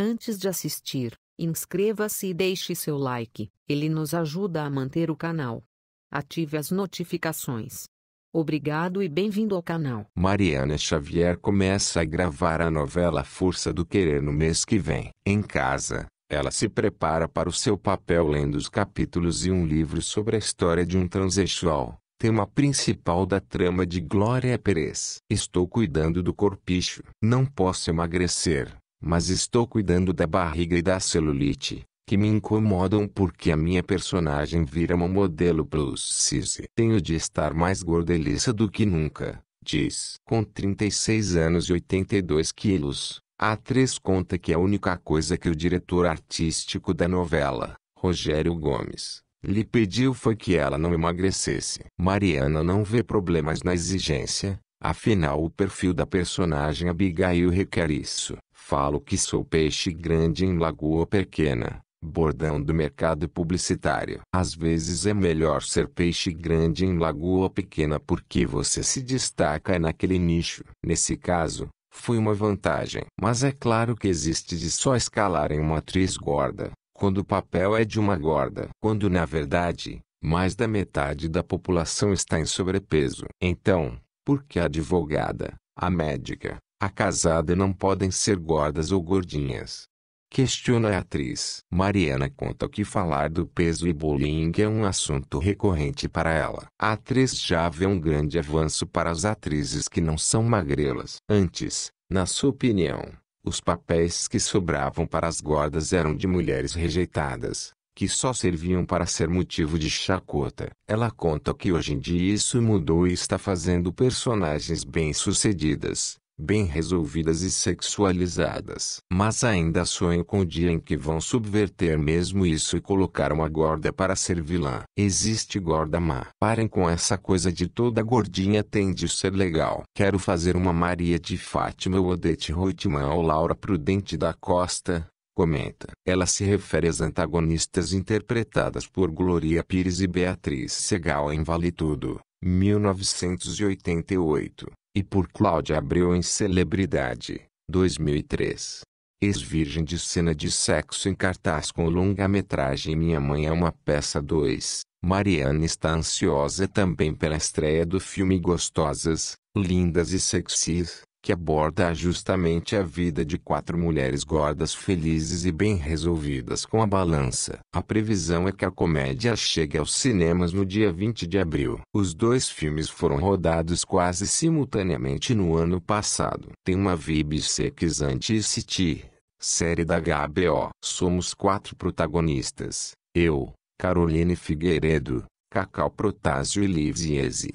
Antes de assistir, inscreva-se e deixe seu like, ele nos ajuda a manter o canal. Ative as notificações. Obrigado e bem-vindo ao canal. Mariana Xavier começa a gravar a novela Força do Querer no mês que vem. Em casa, ela se prepara para o seu papel lendo os capítulos e um livro sobre a história de um transexual, tema principal da trama de Glória Perez. Estou cuidando do corpicho. Não posso emagrecer mas estou cuidando da barriga e da celulite, que me incomodam porque a minha personagem vira uma modelo plus size. Tenho de estar mais gorda do que nunca, diz. Com 36 anos e 82 quilos, a atriz conta que a única coisa que o diretor artístico da novela, Rogério Gomes, lhe pediu foi que ela não emagrecesse. Mariana não vê problemas na exigência, afinal o perfil da personagem Abigail requer isso. Falo que sou peixe grande em lagoa pequena. Bordão do mercado publicitário. Às vezes é melhor ser peixe grande em lagoa pequena porque você se destaca naquele nicho. Nesse caso, foi uma vantagem. Mas é claro que existe de só escalar em uma atriz gorda, quando o papel é de uma gorda. Quando na verdade, mais da metade da população está em sobrepeso. Então, por que a advogada, a médica, a casada não podem ser gordas ou gordinhas. Questiona a atriz. Mariana conta que falar do peso e bullying é um assunto recorrente para ela. A atriz já vê um grande avanço para as atrizes que não são magrelas. Antes, na sua opinião, os papéis que sobravam para as gordas eram de mulheres rejeitadas, que só serviam para ser motivo de chacota. Ela conta que hoje em dia isso mudou e está fazendo personagens bem-sucedidas, bem resolvidas e sexualizadas. Mas ainda sonho com o dia em que vão subverter mesmo isso e colocar uma gorda para ser vilã. Existe gorda má. Parem com essa coisa de toda gordinha tem de ser legal. Quero fazer uma Maria de Fátima ou Odete Roitman ou Laura Prudente da Costa, comenta. Ela se refere às antagonistas interpretadas por Gloria Pires e Beatriz Segal em Vale Tudo, 1988 e por Cláudia Abreu em Celebridade, 2003. Ex-virgem de cena de sexo em cartaz com longa-metragem Minha Mãe é uma Peça 2. Mariana está ansiosa também pela estreia do filme Gostosas, Lindas e Sexys, que aborda justamente a vida de quatro mulheres gordas felizes e bem resolvidas com a balança. A previsão é que a comédia chegue aos cinemas no dia 20 de abril. Os dois filmes foram rodados quase simultaneamente no ano passado. Tem uma vibe sex anti-city, série da HBO. Somos quatro protagonistas. Eu, Caroline Figueiredo, Cacau Protásio e Liv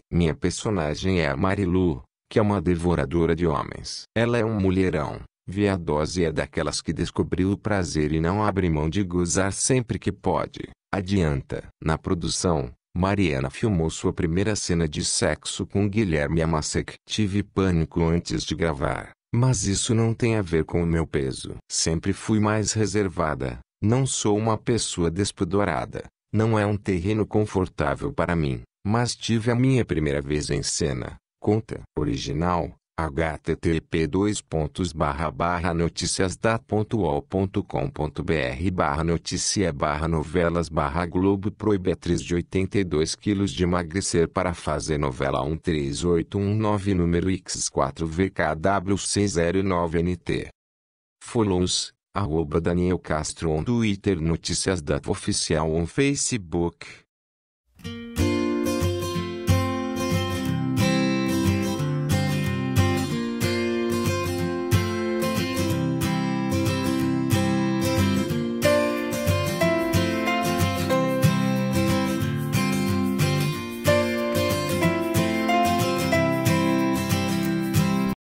Minha personagem é a Marilu que é uma devoradora de homens. Ela é um mulherão, viadose e é daquelas que descobriu o prazer e não abre mão de gozar sempre que pode. Adianta. Na produção, Mariana filmou sua primeira cena de sexo com Guilherme Amasek. Tive pânico antes de gravar, mas isso não tem a ver com o meu peso. Sempre fui mais reservada, não sou uma pessoa despudorada, não é um terreno confortável para mim, mas tive a minha primeira vez em cena Conta original http dois pontos barra barra noticias da ponto br barra notícia barra novelas barra Globo Proibetriz de 82 quilos de emagrecer para fazer novela 13819 número X4VKW609NT Follows, arroba Daniel Castro on Twitter Notícias da Oficial on Facebook